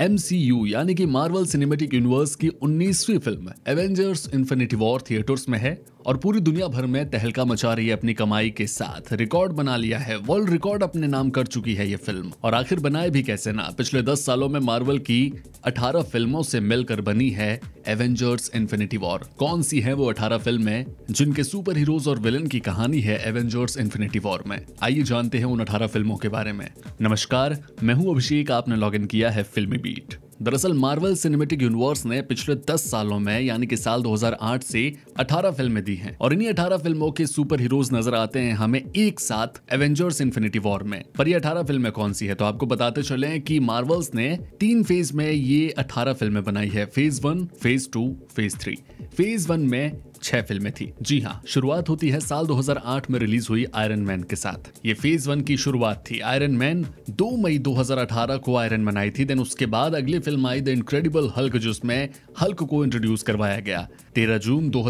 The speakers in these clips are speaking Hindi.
एम यानी कि मार्वल सिनेमेटिक यूनिवर्स की 19वीं film Avengers Infinity War theatres में है और पूरी दुनिया भर में तहलका मचा रही है अपनी कमाई के साथ रिकॉर्ड बना लिया है वर्ल्ड रिकॉर्ड अपने नाम कर चुकी है ये फिल्म और आखिर बनाए भी कैसे ना पिछले दस सालों में मार्वल की अठारह फिल्मों से मिलकर बनी है एवेंजर्स इन्फिनिटी वॉर कौन सी है वो अठारह फिल्में जिनके सुपर हीरोज और विलन की कहानी है एवेंजर्स इन्फिनिटी वॉर में आइए जानते हैं उन अठारह फिल्मों के बारे में नमस्कार मैं हूँ अभिषेक आपने लॉग इन किया है फिल्मी बीट दरअसल मार्वल सिनेमेटिक यूनिवर्स ने पिछले 10 सालों में यानी कि साल 2008 से 18 फिल्में दी हैं और इन्हीं 18 फिल्मों के सुपर हीरोज नजर आते हैं हमें एक साथ एवेंजर्स इन्फिनिटी वॉर में पर ये 18 फिल्में कौन सी है तो आपको बताते चले कि मार्वल्स ने तीन फेज में ये 18 फिल्में बनाई है phase one phase two phase three phase one में छह फिल्में थी जी हाँ शुरुआत होती है साल 2008 में रिलीज हुई आयरन मैन के साथ ये फेज वन की शुरुआत थी आयरन मैन 2 मई 2018 को आयरन मैन आई थी देन उसके बाद अगली फिल्म आई द इनक्रेडिबल हल्क जिसमें हल्क को इंट्रोड्यूस करवाया गया तेरह जून दो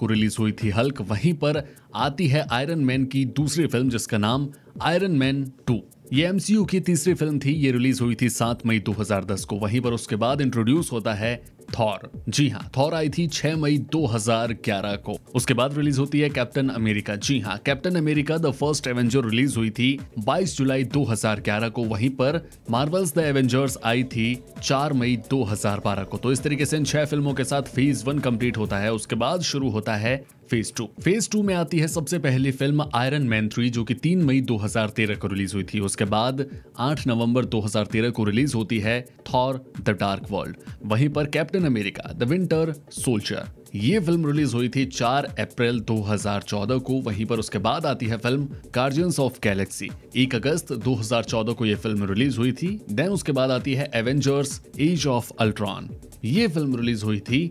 को रिलीज हुई थी हल्क वहीं पर आती है आयरन मैन की दूसरी फिल्म जिसका नाम आयरन मैन टू ये एमसीयू की तीसरी फिल्म थी ये रिलीज हुई थी 7 मई 2010 को वहीं पर उसके बाद इंट्रोड्यूस होता है थॉर जी हाँ थॉर आई थी 6 मई 2011 को उसके बाद रिलीज होती है कैप्टन अमेरिका जी हाँ Captain America the First Avenger release हुई थी 22 जुलाई 2011 को वहीं पर मार्वल्स द एवेंजर्स आई थी 4 मई 2012 को तो इस तरीके से इन छह फिल्मों के साथ फेज वन कंप्लीट होता है उसके बाद शुरू होता है फेज टू फेज टू में आती है सबसे पहली फिल्म आयरन मैन थ्री जो कि 3 मई 2013 को रिलीज हुई थी उसके बाद 8 नवंबर 2013 को रिलीज होती है थॉर द डार्क वर्ल्ड वहीं पर Captain Captain America the Winter Soldier ये फिल्म रिलीज हुई थी 4 अप्रैल 2014 को वहीं पर उसके बाद आती है फिल्म गार्जियंस ऑफ गैलेक्सी 1 अगस्त 2014 को ये फिल्म रिलीज हुई थी देन उसके बाद आती है एवेंजर्स एज ऑफ अल्ट्रॉन ये फिल्म रिलीज हुई थी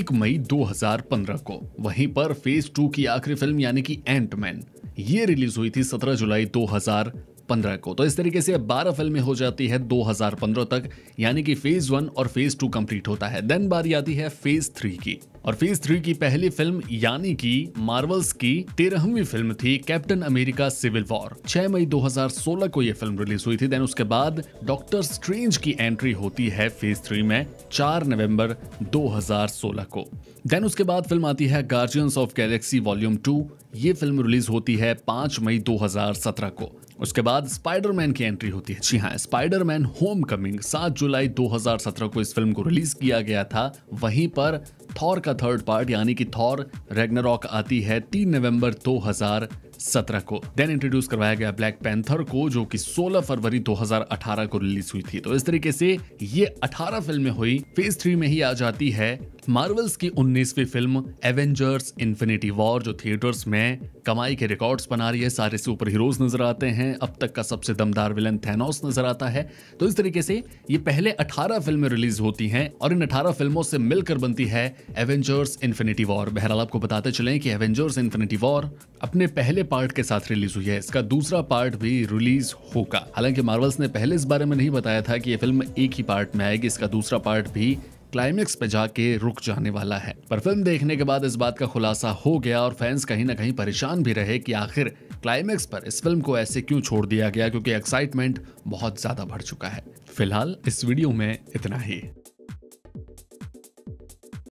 1 मई 2015 को वहीं पर फेज टू की आखिरी फिल्म यानी कि एंटमैन ये रिलीज हुई थी 17 जुलाई 2015 को तो इस तरीके से 12 फिल्में हो जाती है 2015 तक यानी कि फेज वन और फेज टू कंप्लीट होता है देन बारी आती है फेज थ्री की और फेज थ्री की पहली फिल्म यानी कि मार्वल्स की तेरहवीं फिल्म थी कैप्टन अमेरिका सिविल वॉर 6 मई 2016 को यह फिल्म रिलीज हुई थी देन उसके बाद डॉक्टर स्ट्रेंज की एंट्री होती है फेज थ्री में 4 नवंबर 2016 को देन उसके बाद फिल्म आती है Guardians of Galaxy Volume two ये फिल्म रिलीज होती है 5 मई 2017 को उसके बाद स्पाइडरमैन की एंट्री होती है जी हाँ स्पाइडरमैन होम कमिंग सात जुलाई 2017 को इस फिल्म को रिलीज किया गया था वहीं पर थॉर का का थर्ड पार्ट यानी कि थॉर रेगनरॉक आती है 3 नवंबर 2017 को देन इंट्रोड्यूस करवाया गया ब्लैक पैंथर को जो कि 16 फरवरी 2018 को रिलीज हुई थी तो इस तरीके से ये 18 फिल्में हुई फेज थ्री में ही आ जाती है मार्वल्स की 19वीं फिल्म एवेंजर्स इन्फिनिटी वॉर जो थिएटर्स में कमाई के रिकॉर्ड्स बना रही है सारे सुपर हीरोज नजर आते हैं अब तक का सबसे दमदार विलन थेनोस नजर आता है तो इस तरीके से ये पहले 18 फिल्में रिलीज होती हैं और इन 18 फिल्मों से मिलकर बनती है एवेंजर्स इन्फिनिटी वॉर बहरहाल आपको बताते चले कि एवेंजर्स इन्फिनिटी वॉर अपने पहले पार्ट के साथ रिलीज हुई है इसका दूसरा पार्ट भी रिलीज होगा हालांकि मार्वल्स ने पहले इस बारे में नहीं बताया था कि ये फिल्म एक ही पार्ट में आएगी इसका दूसरा पार्ट भी क्लाइमेक्स पे जाके रुक जाने वाला है पर फिल्म देखने के बाद इस बात का खुलासा हो गया और फैंस कहीं ना कहीं परेशान भी रहे कि आखिर क्लाइमेक्स पर इस फिल्म को ऐसे क्यों छोड़ दिया गया क्योंकि एक्साइटमेंट बहुत ज्यादा बढ़ चुका है फिलहाल इस वीडियो में इतना ही